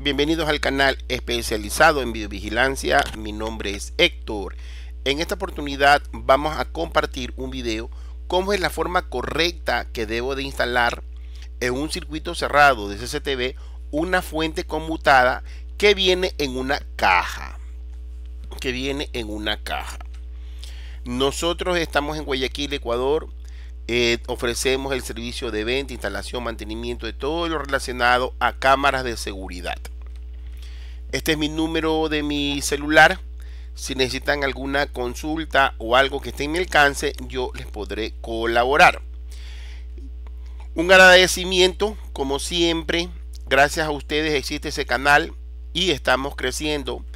Bienvenidos al canal especializado en videovigilancia, mi nombre es Héctor. En esta oportunidad vamos a compartir un video cómo es la forma correcta que debo de instalar en un circuito cerrado de CCTV una fuente conmutada que viene en una caja. Que viene en una caja. Nosotros estamos en Guayaquil, Ecuador. Eh, ofrecemos el servicio de venta, instalación, mantenimiento de todo lo relacionado a cámaras de seguridad. Este es mi número de mi celular. Si necesitan alguna consulta o algo que esté en mi alcance, yo les podré colaborar. Un agradecimiento, como siempre. Gracias a ustedes existe ese canal y estamos creciendo.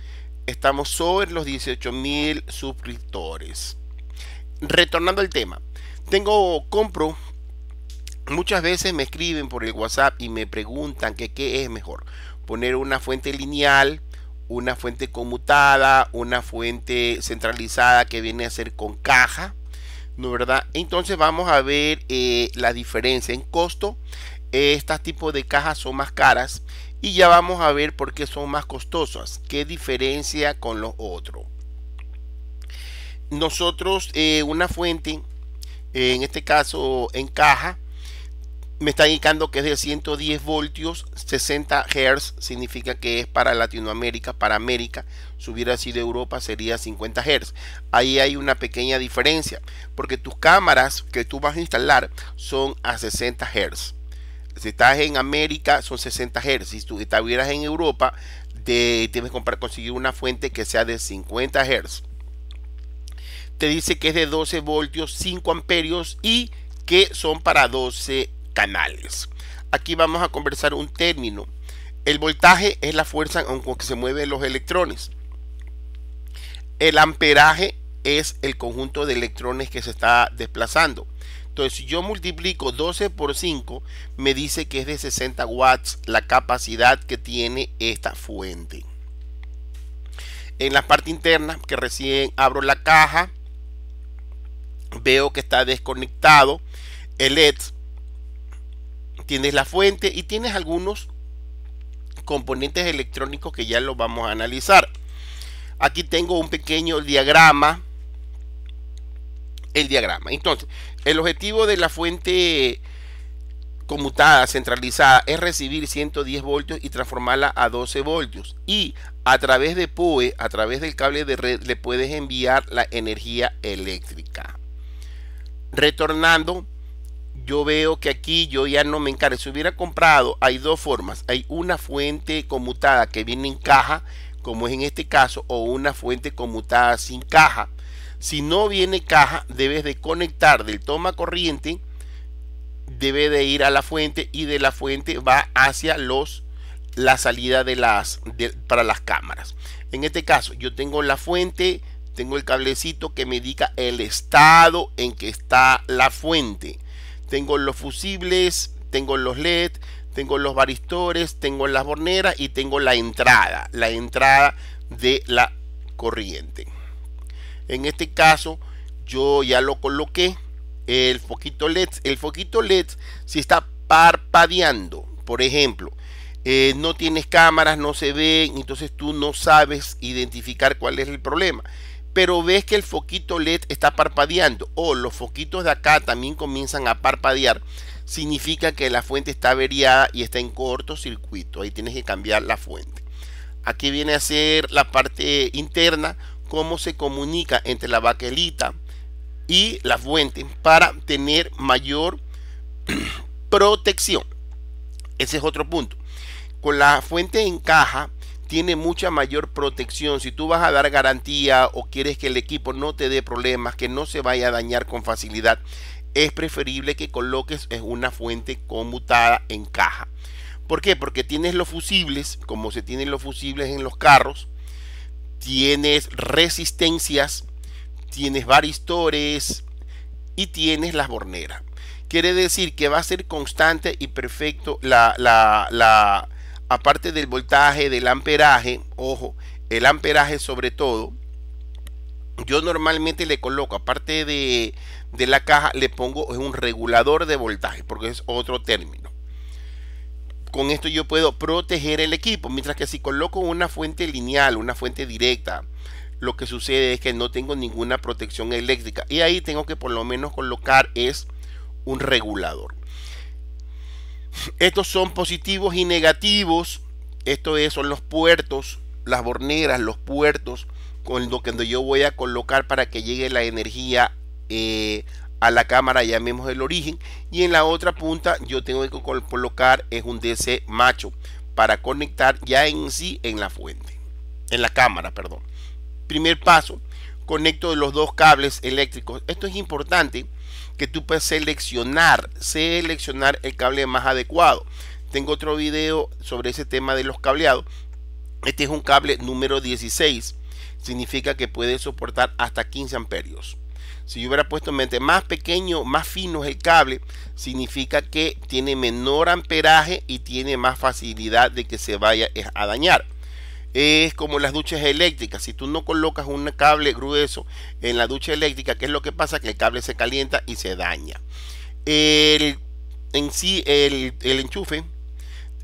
Estamos sobre los 18 mil suscriptores. Retornando al tema tengo, compro, muchas veces me escriben por el WhatsApp y me preguntan que qué es mejor, poner una fuente lineal, una fuente conmutada, una fuente centralizada que viene a ser con caja, ¿no verdad? Entonces vamos a ver eh, la diferencia en costo. Estas tipos de cajas son más caras y ya vamos a ver por qué son más costosas, qué diferencia con los otros. Nosotros eh, una fuente en este caso en caja, me está indicando que es de 110 voltios, 60 Hz, significa que es para Latinoamérica, para América. Si hubiera sido Europa sería 50 Hz. Ahí hay una pequeña diferencia, porque tus cámaras que tú vas a instalar son a 60 Hz. Si estás en América son 60 Hz. Si tú estuvieras en Europa, de, que comprar, conseguir una fuente que sea de 50 Hz te dice que es de 12 voltios, 5 amperios y que son para 12 canales. Aquí vamos a conversar un término. El voltaje es la fuerza con que se mueven los electrones. El amperaje es el conjunto de electrones que se está desplazando. Entonces, si yo multiplico 12 por 5, me dice que es de 60 watts la capacidad que tiene esta fuente. En la parte interna que recién abro la caja, veo que está desconectado el led tienes la fuente y tienes algunos componentes electrónicos que ya los vamos a analizar. Aquí tengo un pequeño diagrama. El diagrama. Entonces, el objetivo de la fuente conmutada, centralizada, es recibir 110 voltios y transformarla a 12 voltios. Y a través de PoE, a través del cable de red, le puedes enviar la energía eléctrica retornando yo veo que aquí yo ya no me encargo. Si hubiera comprado, hay dos formas. Hay una fuente conmutada que viene en caja, como es en este caso, o una fuente conmutada sin caja. Si no viene caja, debes de conectar del toma corriente, debe de ir a la fuente y de la fuente va hacia los la salida de las para las cámaras. En este caso, yo tengo la fuente tengo el cablecito que me indica el estado en que está la fuente. Tengo los fusibles, tengo los LED, tengo los varistores, tengo las borneras y tengo la entrada, la entrada de la corriente. En este caso yo ya lo coloqué el foquito LED. El foquito LED si está parpadeando, por ejemplo, eh, no tienes cámaras, no se ven, entonces tú no sabes identificar cuál es el problema pero ves que el foquito LED está parpadeando o los foquitos de acá también comienzan a parpadear, significa que la fuente está averiada y está en cortocircuito. Ahí tienes que cambiar la fuente. Aquí viene a ser la parte interna, cómo se comunica entre la baquelita y la fuente para tener mayor protección. Ese es otro punto. Con la fuente en caja, tiene mucha mayor protección. Si tú vas a dar garantía o quieres que el equipo no te dé problemas, que no se vaya a dañar con facilidad, es preferible que coloques una fuente conmutada en caja. ¿Por qué? Porque tienes los fusibles, como se tienen los fusibles en los carros, tienes resistencias, tienes varistores y tienes las borneras. Quiere decir que va a ser constante y perfecto la, la, aparte del voltaje, del amperaje, ojo, el amperaje sobre todo, yo normalmente le coloco, aparte de, de la caja, le pongo un regulador de voltaje, porque es otro término. Con esto yo puedo proteger el equipo, mientras que si coloco una fuente lineal, una fuente directa, lo que sucede es que no tengo ninguna protección eléctrica y ahí tengo que por lo menos colocar es un regulador. Estos son positivos y negativos. Esto es, son los puertos, las borneras, los puertos con lo que yo voy a colocar para que llegue la energía eh, a la cámara, mismo el origen. Y en la otra punta yo tengo que colocar es un DC macho para conectar ya en sí en la fuente, en la cámara, perdón. Primer paso, conecto los dos cables eléctricos. Esto es importante que tú puedes seleccionar, seleccionar el cable más adecuado. Tengo otro video sobre ese tema de los cableados. Este es un cable número 16. Significa que puede soportar hasta 15 amperios. Si yo hubiera puesto en mente más pequeño, más fino es el cable, significa que tiene menor amperaje y tiene más facilidad de que se vaya a dañar es como las duchas eléctricas. Si tú no colocas un cable grueso en la ducha eléctrica, ¿qué es lo que pasa? Que el cable se calienta y se daña. El, en sí, el, el enchufe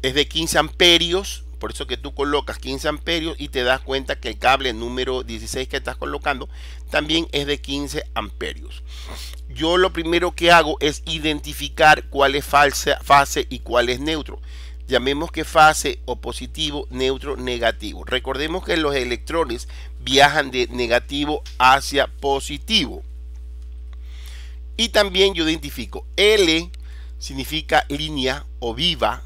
es de 15 amperios. Por eso que tú colocas 15 amperios y te das cuenta que el cable número 16 que estás colocando también es de 15 amperios. Yo lo primero que hago es identificar cuál es fase y cuál es neutro llamemos que fase o positivo, neutro, negativo. Recordemos que los electrones viajan de negativo hacia positivo. Y también yo identifico L significa línea o viva,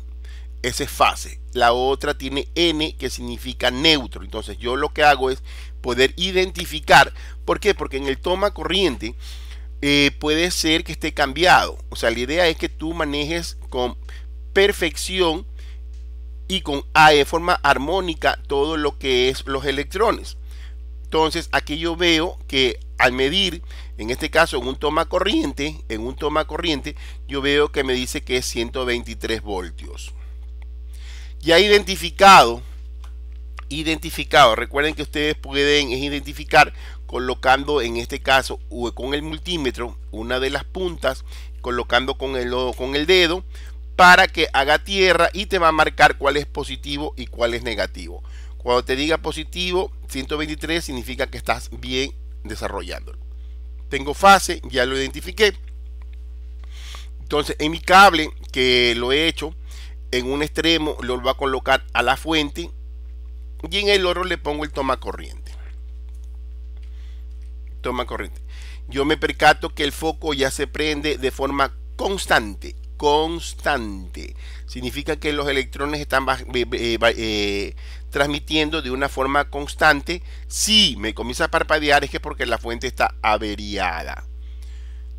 esa es fase. La otra tiene N que significa neutro. Entonces yo lo que hago es poder identificar. ¿Por qué? Porque en el toma corriente eh, puede ser que esté cambiado. O sea, la idea es que tú manejes con perfección y con A de forma armónica todo lo que es los electrones. Entonces aquí yo veo que al medir, en este caso en un toma corriente, en un toma corriente, yo veo que me dice que es 123 voltios. Ya identificado, identificado, recuerden que ustedes pueden identificar colocando en este caso con el multímetro una de las puntas, colocando con el, con el dedo para que haga tierra y te va a marcar cuál es positivo y cuál es negativo. Cuando te diga positivo, 123 significa que estás bien desarrollándolo. Tengo fase, ya lo identifiqué. Entonces, en mi cable, que lo he hecho, en un extremo lo va a colocar a la fuente y en el otro le pongo el toma corriente. Toma corriente. Yo me percato que el foco ya se prende de forma constante constante. Significa que los electrones están eh, eh, eh, transmitiendo de una forma constante. Si me comienza a parpadear es que porque la fuente está averiada.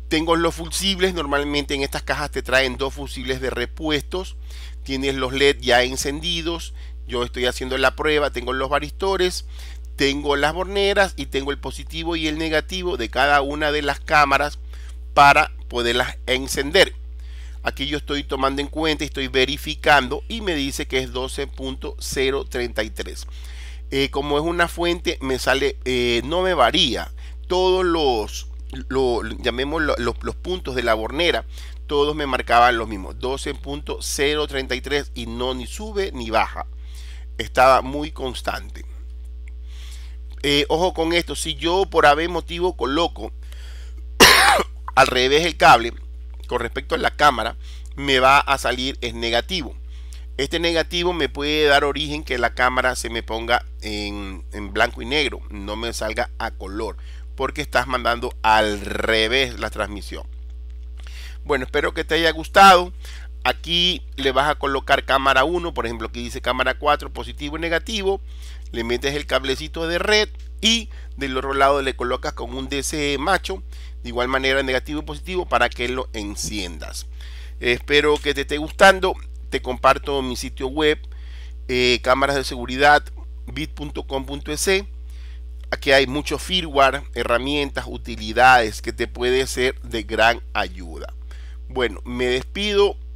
Tengo los fusibles, normalmente en estas cajas te traen dos fusibles de repuestos. Tienes los LED ya encendidos. Yo estoy haciendo la prueba, tengo los varistores, tengo las borneras y tengo el positivo y el negativo de cada una de las cámaras para poderlas encender. Aquí yo estoy tomando en cuenta y estoy verificando y me dice que es 12.033. Eh, como es una fuente, me sale, eh, no me varía. Todos los, lo, llamemos los, puntos de la bornera, todos me marcaban lo mismo. 12.033 y no ni sube ni baja. Estaba muy constante. Eh, ojo con esto, si yo por haber motivo coloco al revés el cable, con respecto a la cámara me va a salir es negativo. Este negativo me puede dar origen que la cámara se me ponga en, en blanco y negro, no me salga a color, porque estás mandando al revés la transmisión. Bueno, espero que te haya gustado. Aquí le vas a colocar cámara 1, por ejemplo, aquí dice cámara 4, positivo y negativo. Le metes el cablecito de red y del otro lado le colocas con un DC macho, de igual manera negativo y positivo, para que lo enciendas. Espero que te esté gustando. Te comparto mi sitio web, eh, cámaras de seguridad, bit.com.es. Aquí hay mucho firmware, herramientas, utilidades que te puede ser de gran ayuda. Bueno, me despido